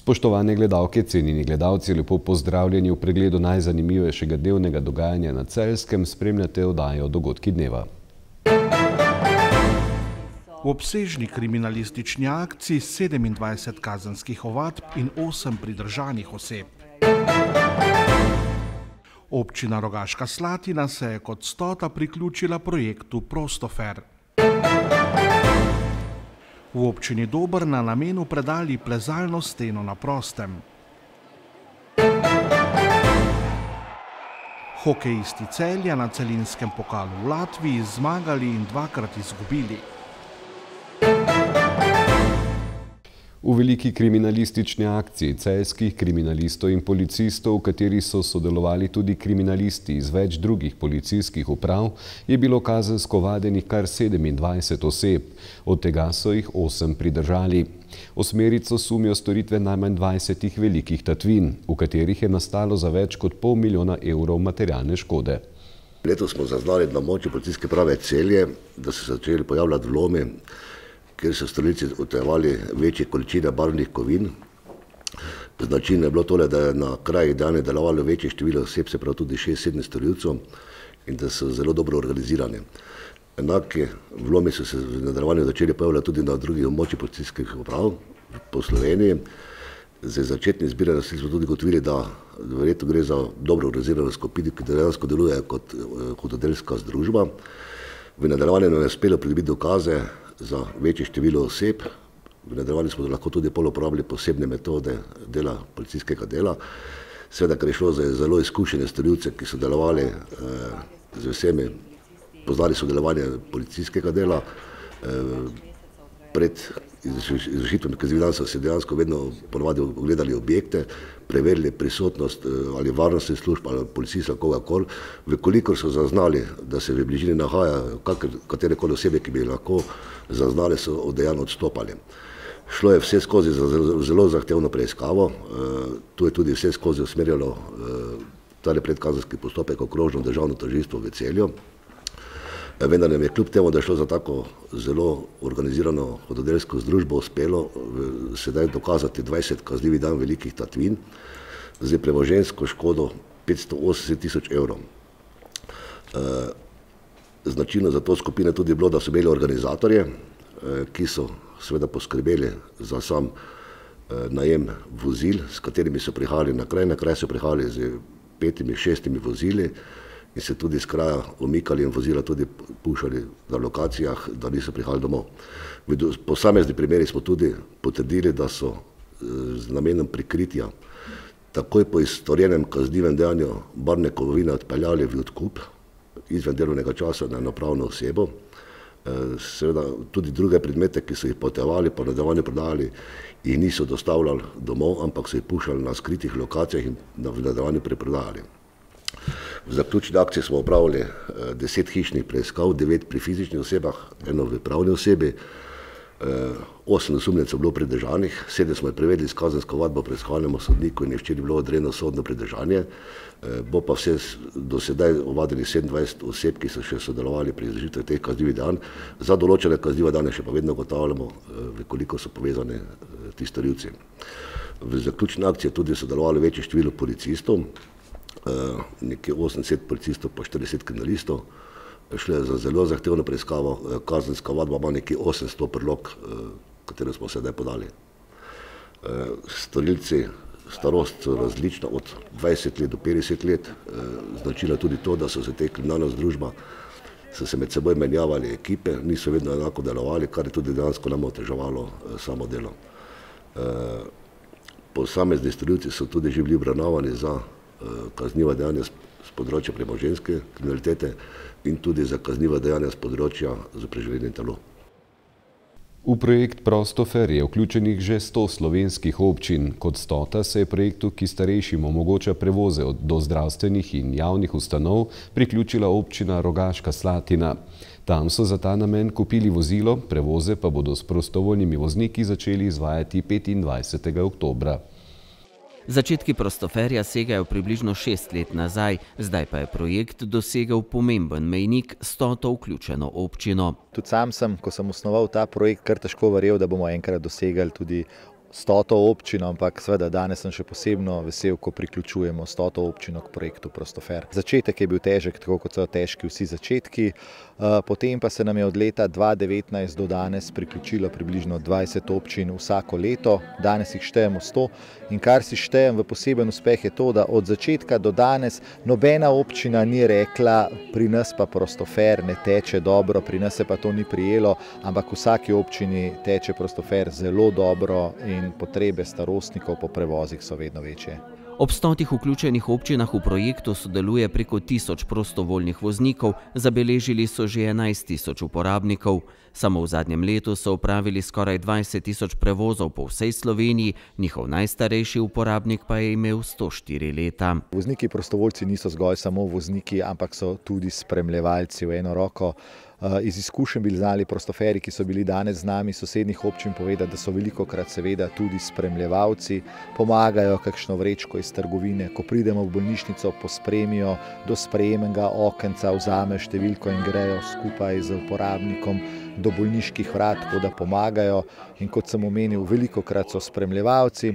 Spoštovane gledalke, cenini gledalci, lepo pozdravljeni v pregledu najzanimivejšega dnevnega dogajanja na Celskem. Spremljate odajo dogodki dneva. V obsežni kriminalistični akciji 27 kazanskih ovadb in 8 pridržanih oseb. Občina Rogaška Slatina se je kot stota priključila projektu Prostofer. Prostofer v občini Dobr na namenu predali plezalno steno na prostem. Hokejisti Celja na celinskem pokalu v Latviji zmagali in dvakrat izgubili. V veliki kriminalistični akciji celskih kriminalistov in policistov, v kateri so sodelovali tudi kriminalisti iz več drugih policijskih uprav, je bilo kazensko vadenih kar 27 oseb, od tega so jih 8 pridržali. Osmerico sumijo storitve najmanj 20 velikih tatvin, v katerih je nastalo za več kot pol milijona evrov materialne škode. Leto smo zaznali na moči policijske prave celje, da so se začeli pojavljati vlomi, kjer so stolici utajevali večje količine barvnih kovin. Značilno je bilo tole, da je na kraji dane delovalo večje število oseb, se pravi tudi 6-7 storilcev in da so zelo dobro organizirani. Enake vlomi so se v nadaljevanju začeli pojavljati tudi na drugih območjih policijskih uprav po Sloveniji. Za začetni zbiranje smo tudi gotovili, da verjetno gre za dobro organizirano skupino, ki dejansko deluje kot hudodelska eh, združba. V nadaljevanju nam je uspelo pridobiti dokaze, za večje število oseb. V nadaljevanju smo lahko tudi uporabili posebne metode dela policijskega dela. Sveda, ker je šlo za zelo izkušene storilce, ki so delovali eh, z vsemi, poznali so delovanje policijskega dela. Eh, pred izvršitvami kaznivih dejanj so se dejansko vedno ponovadi ogledali objekte, preverili prisotnost eh, ali varnostne službe ali policijstva, kogarkoli. Vkolikor so zaznali, da se v bližini nahaja katere koli osebe, ki bi lahko zaznali, so od dejanj odstopali. Šlo je vse skozi za zelo zahtevno preiskavo, eh, tu je tudi vse skozi usmerjalo eh, tale predkazanski postopek okrožno državno tržistvo v celju. Vendar nam je kljub temu, da je šlo za tako zelo organizirano hododelsko združbo, uspelo eh, sedaj dokazati 20 kaznivih dan velikih tatvin za premožensko škodo 580 tisoč evrov. Eh, značilno za to skupino tudi je bilo, da so imeli organizatorje, eh, ki so seveda poskrbeli za sam najem vozil, s katerimi so prihajali na kraj, na kraj so prihajali z petimi, šestimi vozili, in se tudi iz kraja umikali in vozila tudi pušali na lokacijah, da niso prihajali domov. V posameznih primerih smo tudi potrdili, da so eh, z namenom prikritja takoj po istorjenem kaznivem dejanju barne kovine odpeljali v odkup izven delovnega časa na enopravno osebo, eh, seveda tudi druge predmete, ki so jih potevali, pa nadaljevanje prodajali, jih niso dostavljali domov, ampak so jih pušali na skritih lokacijah in v nadaljevanju preprodajali. V zaključni akciji smo opravili eh, deset hišnih preiskav, devet pri fizičnih osebah, eno v pravni osebi, eh, osem osumljencev bilo pridržanih, sedem smo jih prevedli s kazensko vadbo preiskovalnemu sodniku in je včeraj bilo odrejeno sodno pridržanje. Eh, bo pa vse do sedaj ovadili 27 oseb, ki so še sodelovali pri izražitvi teh kaznivih dejanj. Za določene kaznive dane še pa vedno ugotavljamo, koliko so povezani ti storilci. V zaključni akciji je tudi sodelovalo večje število policistov, Eh, nekje 80 policistov, pa 40 kriminalistov. Eh, šlo je za zelo zahtevno preiskavo, eh, kazenska vadba ima nekje 800 prilog, katero smo sedaj podali. Storilci, starost različna od 20 let do 50 let, značila tudi to, da so se te kriminalna združba so se med seboj menjavali ekipe, niso vedno enako delovali, kar je tudi dejansko nam otežavalo samo delo. Posamezni storilci so tudi že bili obravnavani za Eh, kazniva dejanja z področja premoženske kriminalitete in tudi za kazniva dejanja z področja za preživljenje telo. V projekt Prostofer je vključenih že 100 slovenskih občin. Kot stota se je projektu, ki starejšim omogoča prevoze do zdravstvenih in javnih ustanov, priključila občina Rogaška Slatina. Tam so za ta namen kupili vozilo, prevoze pa bodo s prostovoljnimi vozniki začeli izvajati 25. oktobra. Začetki prostoferja segajo približno šest let nazaj, zdaj pa je projekt dosegal pomemben mejnik s toto vključeno občino. Tudi sam sem, ko sem osnoval ta projekt, kar težko verjel, da bomo enkrat dosegali tudi 100 občin, ampak seveda danes sem še posebno vesel, ko priključujemo 100 občin k projektu Prostofer. Začetek je bil težek, tako kot so težki vsi začetki, eh, potem pa se nam je od leta 2019 do danes priključilo približno 20 občin vsako leto, danes jih štejemo 100 in kar si štejem v poseben uspeh je to, da od začetka do danes nobena občina ni rekla, pri nas pa Prostofer ne teče dobro, pri nas se pa to ni prijelo, ampak v vsaki občini teče Prostofer zelo dobro in in potrebe starostnikov po prevozih so vedno večje. Ob stotih vključenih občinah v projektu sodeluje preko tisoč prostovoljnih voznikov, zabeležili so že 11 tisoč uporabnikov. Samo v zadnjem letu so upravili skoraj 20 tisoč prevozov po vsej Sloveniji, njihov najstarejši uporabnik pa je imel 104 leta. Vozniki prostovoljci niso zgolj samo vozniki, ampak so tudi spremljevalci v eno roko vzniki. Eh, iz izkušenj bili znali prostoferi, ki so bili danes z nami, sosednjih občin povedati, da so veliko krat seveda tudi spremljevalci, pomagajo kakšno vrečko iz trgovine, ko pridemo v bolnišnico, pospremijo do sprejemenga okenca, vzame številko in grejo skupaj z uporabnikom do bolniških vrat, tako da pomagajo in kot sem omenil, veliko krat so spremljevalci.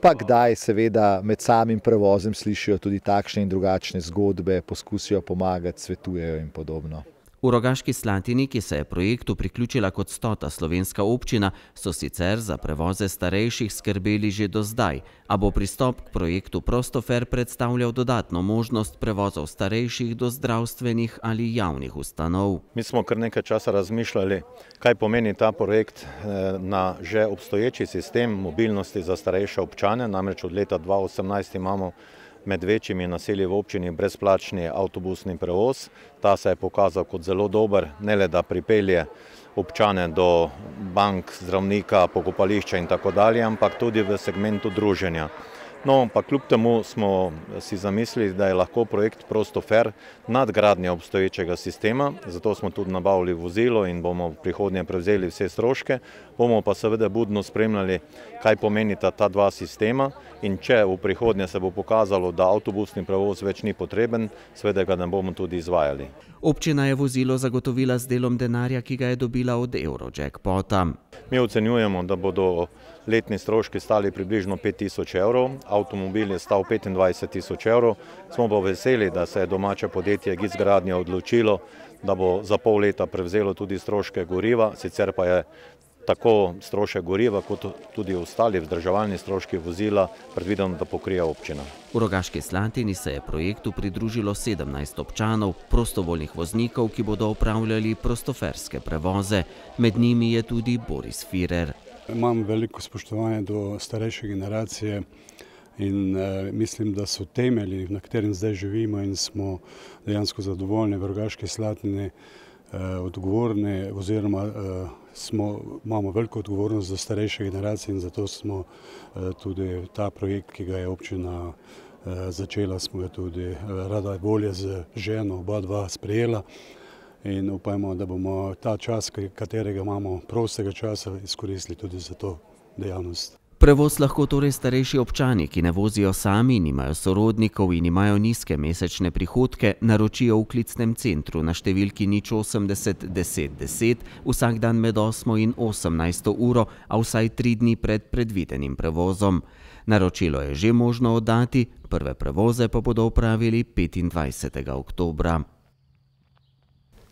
Pa kdaj seveda med samim prevozem slišijo tudi takšne in drugačne zgodbe, poskusijo pomagati, svetujejo in podobno. V rogaški Slatini, ki se je projektu priključila kot stota slovenska občina, so sicer za prevoze starejših skrbeli že do zdaj, a bo pristop k projektu Prostofer predstavljal dodatno možnost prevozov starejših do zdravstvenih ali javnih ustanov. Mi smo kar nekaj časa razmišljali, kaj pomeni ta projekt eh, na že obstoječi sistem mobilnosti za starejše občane, namreč od leta 2018 imamo projekt, med večjimi naselji v občini brezplačni avtobusni prevoz. Ta se je pokazal kot zelo dober, ne le da pripelje občane do bank, zdravnika, pokopališča in tako dalje, ampak tudi v segmentu druženja. No, pa kljub temu smo eh, si zamislili, da je lahko projekt Prostofer nadgradnja obstoječega sistema, zato smo tudi nabavili vozilo in bomo v prihodnje prevzeli vse stroške, bomo pa seveda budno spremljali, kaj pomenita ta dva sistema in če v prihodnje se bo pokazalo, da avtobusni prevoz več ni potreben, seveda ga ne bomo tudi izvajali. Občina je vozilo zagotovila z delom denarja, ki ga je dobila od Eurojackpota. Mi ocenjujemo, da bodo letni stroški stali približno 5000 evrov, avtomobil je stal 25000 evrov. Smo pa veseli, da se je domače podjetje Gizgradnja odločilo, da bo za pol leta prevzelo tudi stroške goriva, sicer pa je tako strošek goriva kot tudi ostali vzdrževalni stroški vozila predvideno, da pokrije občina. V Rogaški Slatini se je projektu pridružilo 17 občanov, prostovoljnih voznikov, ki bodo opravljali prostoferske prevoze. Med njimi je tudi Boris Firer. Imam veliko spoštovanje do starejše generacije in eh, mislim, da so temelji, na katerem zdaj živimo in smo dejansko zadovoljni, vrgaški slatni, eh, odgovorni oziroma eh, smo, imamo veliko odgovornost za starejše generacije in zato smo eh, tudi ta projekt, ki ga je občina eh, začela, smo ga tudi eh, rada bolje z ženo, oba dva sprejela. Eh, in upajmo, da bomo ta čas, katerega imamo prostega časa, izkoristili tudi za to dejavnost. Prevoz lahko torej starejši občani, ki ne vozijo sami, nimajo sorodnikov in imajo nizke mesečne prihodke, naročijo v klicnem centru na številki nič 80 10 10 vsak dan med 8 in 18 uro, a vsaj tri dni pred predvidenim prevozom. Naročilo je že možno oddati, prve prevoze pa bodo upravili 25. oktobra.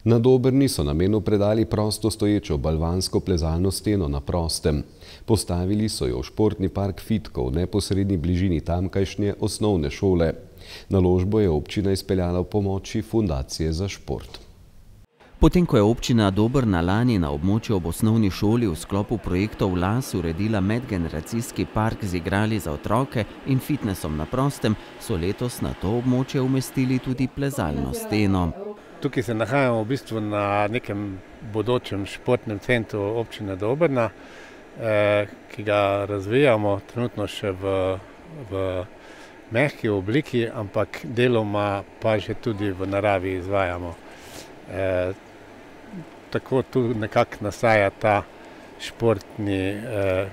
Na Dobrni so namenu predali prosto stoječo balvansko plezalno steno na prostem. Postavili so jo v športni park Fitko v neposrednji bližini tamkajšnje osnovne šole. Naložbo je občina izpeljala v pomoči Fundacije za šport. Potem, ko je občina Dobr na lani na območju ob osnovni šoli v sklopu projektov LAS uredila medgeneracijski park z igrali za otroke in fitnessom na prostem, so letos na to območje umestili tudi plezalno steno. Tukaj se nahajamo v bistvu na nekem bodočem športnem centru občine Dobrna, eh, ki ga razvijamo trenutno še v, v mehki obliki, ampak deloma pa že tudi v naravi izvajamo. Eh, tako tu nekako nastaja ta športni eh,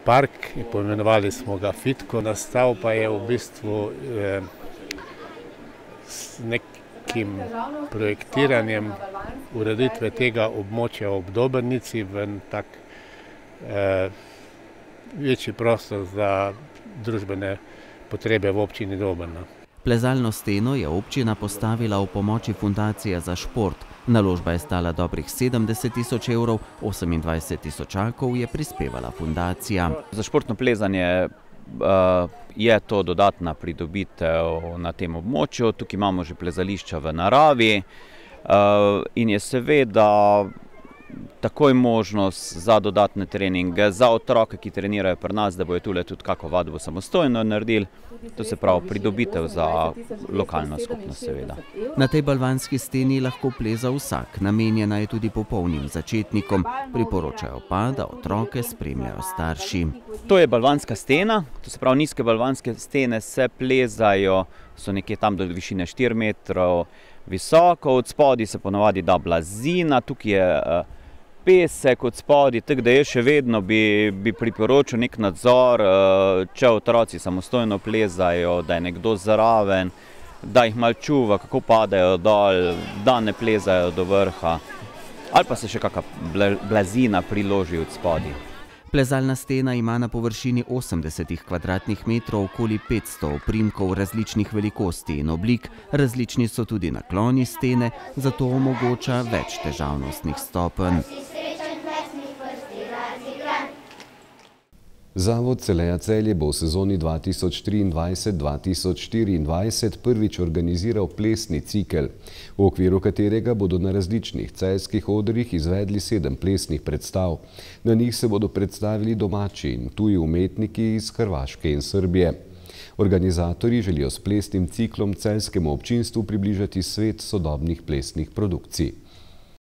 park, poimenovali smo ga Fitko, nastal pa je v bistvu eh, nek nekim projektiranjem ureditve tega območja v obdobnici v en tak eh, večji prostor za družbene potrebe v občini Dobrna. No. Plezalno steno je občina postavila v pomoči Fundacije za šport. Naložba je stala dobrih 70 tisoč evrov, 28 tisočakov je prispevala fundacija. Za športno plezanje Eh, je to dodatna pridobitev na tem območju, tukaj imamo že plezališča v naravi. Eh, in je seveda takoj možnost za dodatne treninge, za otroke, ki trenirajo pri nas, da bojo tu tudi kako vadbo samostojno naredili. To se pravi pridobitev za lokalno skupnost, seveda. Na tej balvanski steni lahko pleza vsak, namenjena je tudi popolnim začetnikom. Priporočajo pa, da otroke spremljajo starši. To je balvanska stena, to se pravi nizke balvanske stene se plezajo, so nekje tam do višine 4 metrov, visoko, od spodi se ponovadi da blazina, tukaj je vsega, eh, pesek od spodaj, tako da je še vedno bi, bi priporočil nek nadzor, eh, če otroci samostojno plezajo, da je nekdo zraven, da jih malo čuva, kako padajo dol, da ne plezajo do vrha, ali pa se še kakšna blazina priloži od spodaj. Plezalna stena ima na površini 80 kvadratnih metrov okoli 500 oprimkov različnih velikosti in oblik, različni so tudi nakloni stene, zato omogoča več težavnostnih stopenj. Zavod Celeja Celje bo v sezoni 2023-2024 prvič organiziral plesni cikel, v okviru katerega bodo na različnih celskih odrih izvedli sedem plesnih predstav. Na njih se bodo predstavili domači in tuji umetniki iz Hrvaške in Srbije. Organizatori želijo s plesnim ciklom celskemu občinstvu približati svet sodobnih plesnih produkcij.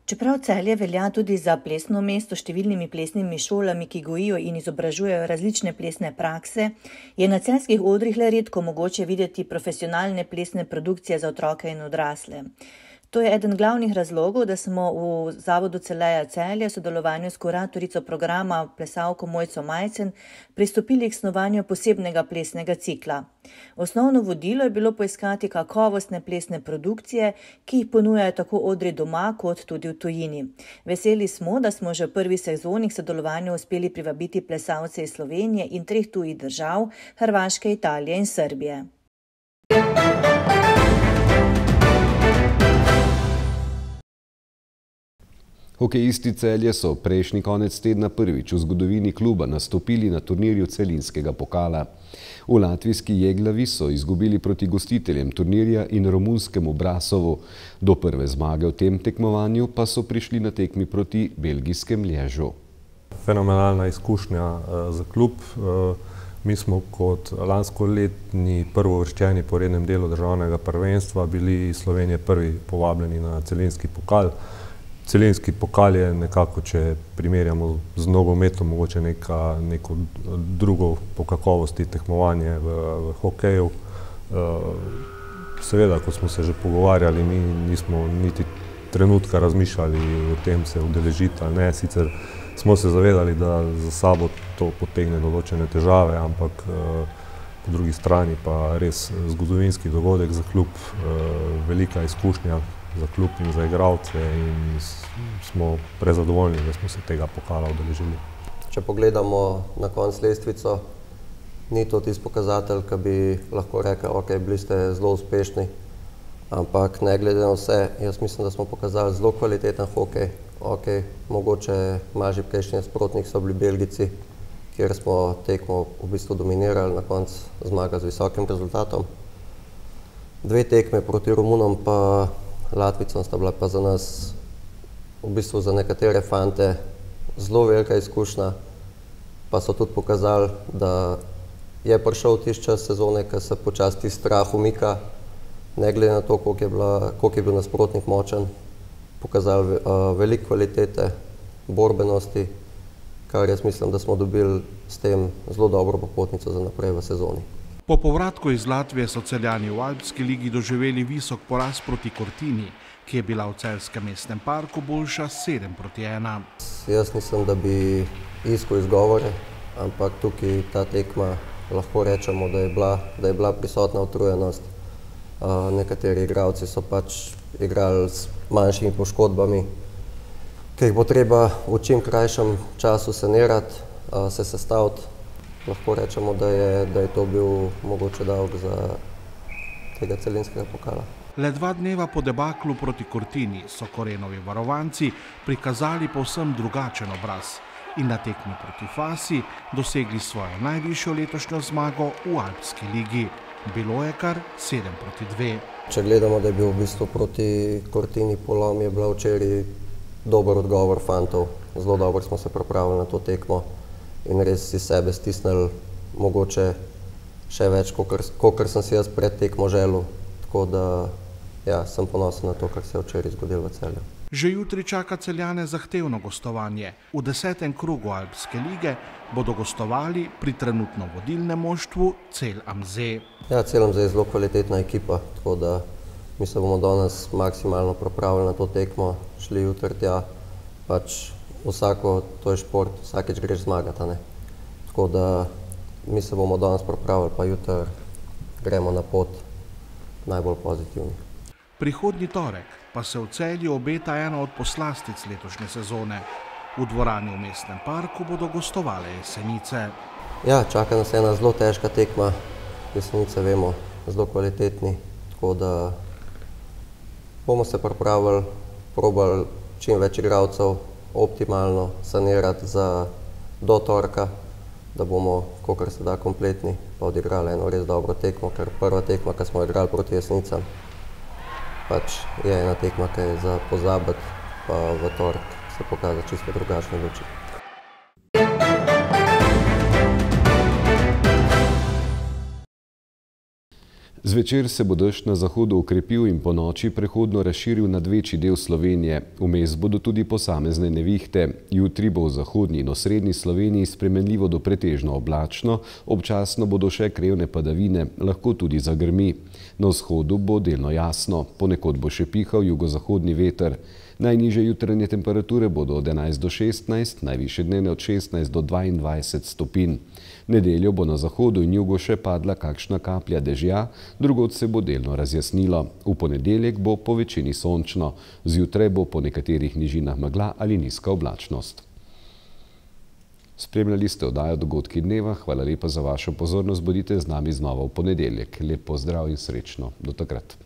Čeprav celje velja tudi za plesno mesto s številnimi plesnimi šolami, ki gojijo in izobražujejo različne plesne prakse, je na celskih odrih le redko mogoče videti profesionalne plesne produkcije za otroke in odrasle. To je eden glavnih razlogov, da smo v Zavodu Celeja Celje v sodelovanju s kuratorico programa Plesavko Mojco Majcen pristopili k snovanju posebnega plesnega cikla. Osnovno vodilo je bilo poiskati kakovostne plesne produkcije, ki jih ponujajo tako odri doma kot tudi v tujini. Veseli smo, da smo že v prvi sezoni sodelovanju uspeli privabiti plesavce iz Slovenije in treh tujih držav, Hrvaške, Italije in Srbije. Hvala. Hokejisti celje so prejšnji konec tedna prvič v zgodovini kluba nastopili na turnirju celinskega pokala. V latvijski jeglavi so izgubili proti gostiteljem turnirja in romunskemu Brasovu. Do prve zmage v tem tekmovanju pa so prišli na tekmi proti belgijskem lježu. Fenomenalna izkušnja eh, za klub. Eh, mi smo kot lansko letni prvovrščeni po rednem delu državnega prvenstva bili iz Slovenije prvi povabljeni na celinski pokal. Hvala celinski pokal je nekako, če primerjamo z nogometom, mogoče neka, neko drugo po kakovosti tekmovanje v, v hokeju. Eh, seveda, kot smo se že pogovarjali, mi nismo niti trenutka razmišljali o tem, se udeležiti ali ne. Sicer smo se zavedali, da za sabo to potegne določene težave, ampak eh, po drugi strani pa res zgodovinski dogodek za klub, eh, velika izkušnja, za klub in za igralce in smo prezadovoljni, da smo se tega pokala odeležili. Če pogledamo na konc lestvico, ni to tist pokazatelj, ki bi lahko rekel, ok, bili ste zelo uspešni, ampak ne glede na vse, jaz mislim, da smo pokazali zelo kvaliteten hokej, ok, mogoče malo žipkejšnje sprotnik so bili Belgici, kjer smo tekmo v bistvu dominirali, na konc zmaga z visokim rezultatom. Dve tekme proti Romunom pa Latvico, sta bila pa za nas, v bistvu za nekatere fante, zelo velika izkušnja. Pa so tudi pokazali, da je prišel tisti čas sezone, ki se počasi strah umika, ne glede na to, koliko je, bila, koliko je bil nasprotnik močen. Pokazali uh, veliko kvalitete, borbenosti, kar jaz mislim, da smo dobili s tem zelo dobro popotnico za naprej v sezoni. Po povratku iz Latvije so celjani v Alpski ligi doživeli visok poraz proti Kortini, ki je bila v celskem mestnem parku boljša 7 proti 1. Jaz nisem, da bi iskal izgovore, ampak tukaj ta tekma lahko rečemo, da je bila, da je bila prisotna utrujenost. Nekateri igralci so pač igrali s manjšimi poškodbami, ki jih bo treba v čim krajšem času sanirati, se sestaviti lahko rečemo, da je, da je to bil mogoče davek za tega celinskega pokala. Le dva dneva po debaklu proti Kurtini so korenovi varovanci prikazali povsem drugačen obraz in na tekmi proti Fasi dosegli svojo najvišjo letošnjo zmago v Alpski ligi. Bilo je kar 7 proti 2. Če gledamo, da je bil v bistvu proti Kurtini polom, je bila včeraj dober odgovor fantov. Zelo dobro smo se pripravili na to tekmo in res si sebe stisnil, mogoče še več, kot sem si jaz pred tekmo želel. Tako da ja, sem ponosen na to, kar se je včeraj zgodilo v celju. Že jutri čaka celjane zahtevno gostovanje. V desetem krogu Alpske lige bodo gostovali pri trenutno vodilnem moštvu Cel Amze. Ja, Cel Amze je zelo kvalitetna ekipa, tako da mi se bomo danes maksimalno pripravili na to tekmo, šli jutri tja, pač vsako, to je šport, vsakeč greš zmagati. Tako da mi se bomo danes pripravili, pa jutri gremo na pot najbolj pozitivni. Prihodnji torek pa se v celju obeta ena od poslastic letošnje sezone. V dvorani v mestnem parku bodo gostovale jesenice. Ja, čaka nas ena zelo težka tekma. Jesenice vemo, zelo kvalitetni, tako da bomo se pripravili, probali čim več igravcev, optimalno sanirati za do torka, da bomo, kakor se da, kompletni, pa odigrali eno res dobro tekmo, ker prva tekma, ki smo igrali proti jesnicam, pač je ena tekma, ki je za pozabiti, pa v tork se pokaza čisto drugačne ločitve. Zvečer se bo dež na zahodu ukrepil in po noči prehodno razširil nad večji del Slovenije. Vmes bodo tudi posamezne nevihte. Jutri bo v zahodnji in osrednji Sloveniji spremenljivo do pretežno oblačno, občasno bodo še krevne padavine, lahko tudi zagrmi. Na vzhodu bo delno jasno, ponekod bo še pihal jugozahodni veter. Najniže jutranje temperature bodo od 11 do 16, najviše dnevne od 16 do 22 stopinj. Nedeljo bo na zahodu in jugu še padla kakšna kaplja dežja, drugod se bo delno razjasnilo. V ponedeljek bo po večini sončno, zjutraj bo po nekaterih nižinah mgla ali nizka oblačnost. Spremljali ste odajo dogodki dneva, hvala lepa za vašo pozornost, bodite z nami znova v ponedeljek. Lep pozdrav in srečno. Do takrat.